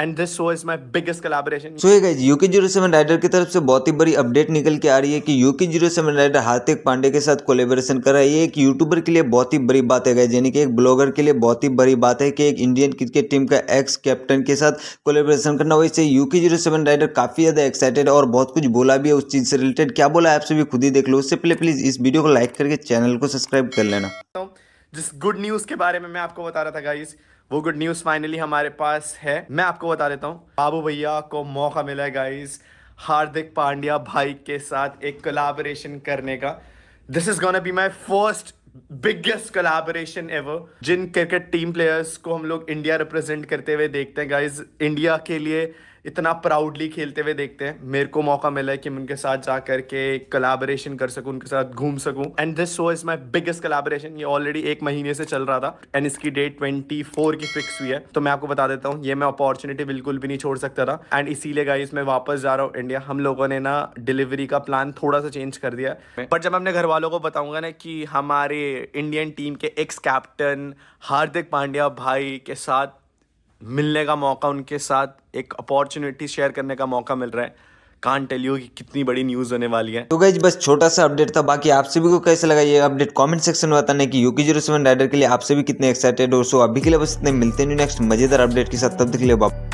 and this show is my biggest collaboration so UK zero seven rider की तरफ से बहुत ही बड़ी अपडेट निकल के आ रही है कि UK zero seven rider Hardik Pandey के साथ कोलेबोरेशन कर रहा है ये एक यूट्यूबर के लिए बहुत ही बड़ी बात है गाइज यानी कि एक ब्लॉगर के लिए बहुत ही बड़ी बात है कि एक इंडियन क्रिकेट टीम का एक्स कैप्टन के साथ कोलेबोरेशन करना हुआ इससे यूके जीरो सेवन राइडर काफी ज्यादा एक्साइटेड और बहुत कुछ बोला भी है उस चीज से रिलेटेड क्या बोला आपसे भी खुद ही देख लो उससे पहले प्लीज इस वीडियो को लाइक करके चैनल को सब्सक्राइब कर लेना तो जिस गुड न्यूज के बारे में मैं आपको बता रहा था गाइस वो गुड न्यूज़ फाइनली हमारे पास है मैं आपको बता देता हूँ बाबू भैया को मौका मिला है गाइज हार्दिक पांड्या भाई के साथ एक कोलाबोरेशन करने का this is gonna be my first biggest collaboration ever जिन क्रिकेट टीम प्लेयर्स को हम लोग इंडिया रिप्रेजेंट करते हुए देखते हैं गाइज इंडिया के लिए इतना प्राउडली खेलते हुए देखते हैं मेरे को मौका मिला है कि मैं उनके साथ जा करके कलाबरेशन कर सकूँ उनके साथ घूम सकूँ and this show is my biggest collaboration ये ऑलरेडी एक महीने से चल रहा था एंड इसकी डेट ट्वेंटी फोर की फिक्स हुई है तो मैं आपको बता देता हूँ ये मैं अपॉर्चुनिटी बिल्कुल भी नहीं छोड़ सकता था एंड इसीलिए गाइस मैं वापस जा रहा हूँ इंडिया हम लोगों ने ना डिलीवरी का प्लान थोड़ा सा चेंज कर दिया बट जब मैं अपने घर वालों को बताऊंगा ना कि हमारे इंडियन टीम के एक्स कैप्टन हार्दिक पांड्या भाई के साथ मिलने का मौका उनके साथ एक अपॉर्चुनिटी शेयर करने का मौका मिल रहा है कान टेल यू कि कितनी बड़ी न्यूज़ होने वाली है तो गई बस छोटा सा अपडेट था बाकी आप सभी को कैसे लगा ये अपडेट कमेंट सेक्शन में बताने की यूके जीरो सेवन राइडर के लिए आप सभी कितने एक्साइटेड हो सो अभी के लिए बस इतने मिलते हैं नेक्स्ट मजेदार अपडेट के साथ तब देख के लिए